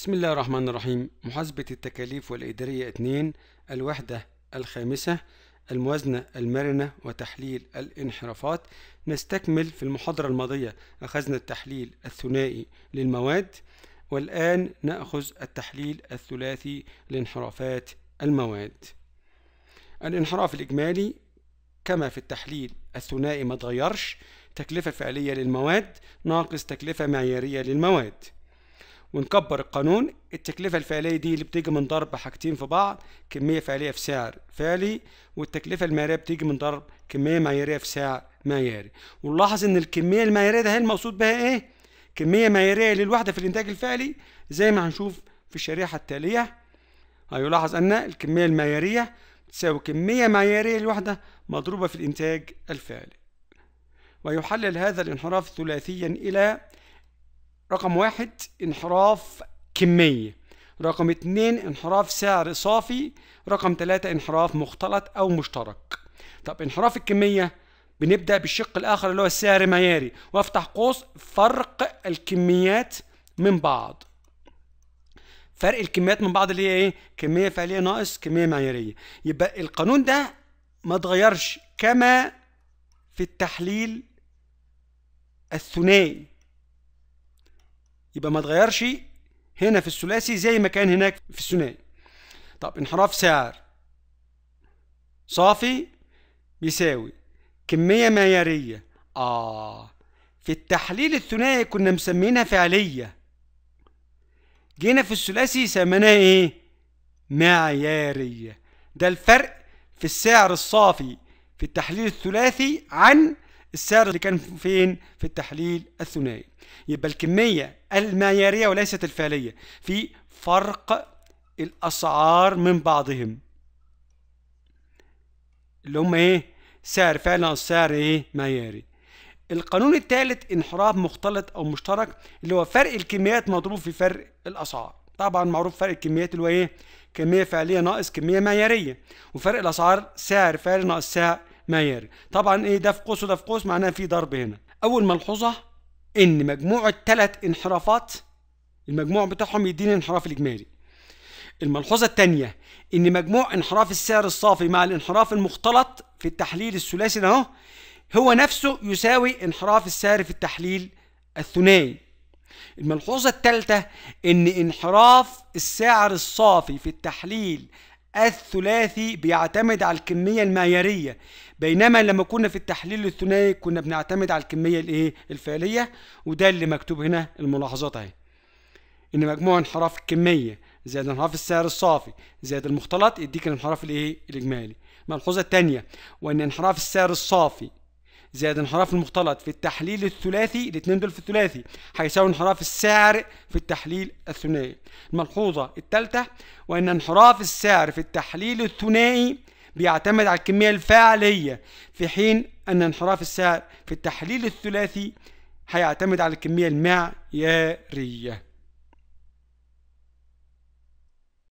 بسم الله الرحمن الرحيم محاسبة التكاليف والإدارية 2 الوحدة الخامسة الموازنة المرنة وتحليل الانحرافات نستكمل في المحاضرة الماضية أخذنا التحليل الثنائي للمواد والآن نأخذ التحليل الثلاثي لانحرافات المواد الانحراف الإجمالي كما في التحليل الثنائي ما تغيرش تكلفة فعلية للمواد ناقص تكلفة معيارية للمواد ونكبر القانون التكلفة الفعلية دي اللي بتيجي من ضرب حاجتين في بعض كمية فعلية في سعر فعلي والتكلفة المعيارية بتيجي من ضرب كمية معيارية في سعر معياري ونلاحظ ان الكمية المعيارية ده هي المقصود بها ايه كمية معيارية للوحدة في الانتاج الفعلي زي ما هنشوف في الشريحة التالية هيلاحظ ان الكمية المعيارية تساوي كمية معيارية للوحدة مضروبة في الانتاج الفعلي ويحلل هذا الانحراف ثلاثيا إلى رقم واحد انحراف كمية رقم اتنين انحراف سعر صافي رقم تلاتة انحراف مختلط أو مشترك طب انحراف الكمية بنبدأ بالشق الآخر اللي هو السعر معياري وافتح قوس فرق الكميات من بعض فرق الكميات من بعض اللي هي ايه كميه فعليه ناقص كميه معياريه يبقى القانون ده ما اتغيرش كما في التحليل الثنائي يبقى ما اتغيرش هنا في الثلاثي زي ما كان هناك في الثنائي طب انحراف سعر صافي بيساوي كمية معيارية آه في التحليل الثنائي كنا مسمينها فعلية جينا في الثلاثي سميناها ايه معيارية ده الفرق في السعر الصافي في التحليل الثلاثي عن السعر اللي كان فين في التحليل الثنائي يبقى الكمية المعيارية وليست الفعلية في فرق الأسعار من بعضهم اللي هم إيه سعر فعلا السعر سعر إيه معياري القانون الثالث انحراف مختلط أو مشترك اللي هو فرق الكميات مضروب في فرق الأسعار طبعا معروف فرق الكميات اللي هو إيه كمية فعلية ناقص كمية معيارية وفرق الأسعار سعر فعلي ناقص سعر ما يرجع طبعا ايه ده في قوس وده في قوس معناها في ضرب هنا اول ملحوظه ان مجموع التلات انحرافات المجموع بتاعهم يديني الانحراف الاجمالي الملحوظه الثانيه ان مجموع انحراف السعر الصافي مع الانحراف المختلط في التحليل الثلاثي اهو هو نفسه يساوي انحراف السعر في التحليل الثنائي الملحوظه الثالثه ان انحراف السعر الصافي في التحليل الثلاثي بيعتمد على الكمية المعيارية بينما لما كنا في التحليل الثنائي كنا بنعتمد على الكمية الايه الفعلية وده اللي مكتوب هنا الملاحظات اهي ان مجموع انحراف الكمية زائد انحراف السعر الصافي زائد المختلط يديك الانحراف الايه الاجمالي الملحوظة الثانية وان انحراف السعر الصافي زائد انحراف المختلط في التحليل الثلاثي الاثنين دول في الثلاثي هيساوي انحراف السعر في التحليل الثنائي الملحوظة الثالثة وأن انحراف السعر في التحليل الثنائي بيعتمد على الكمية الفعلية في حين أن انحراف السعر في التحليل الثلاثي هيعتمد على الكمية المعيارية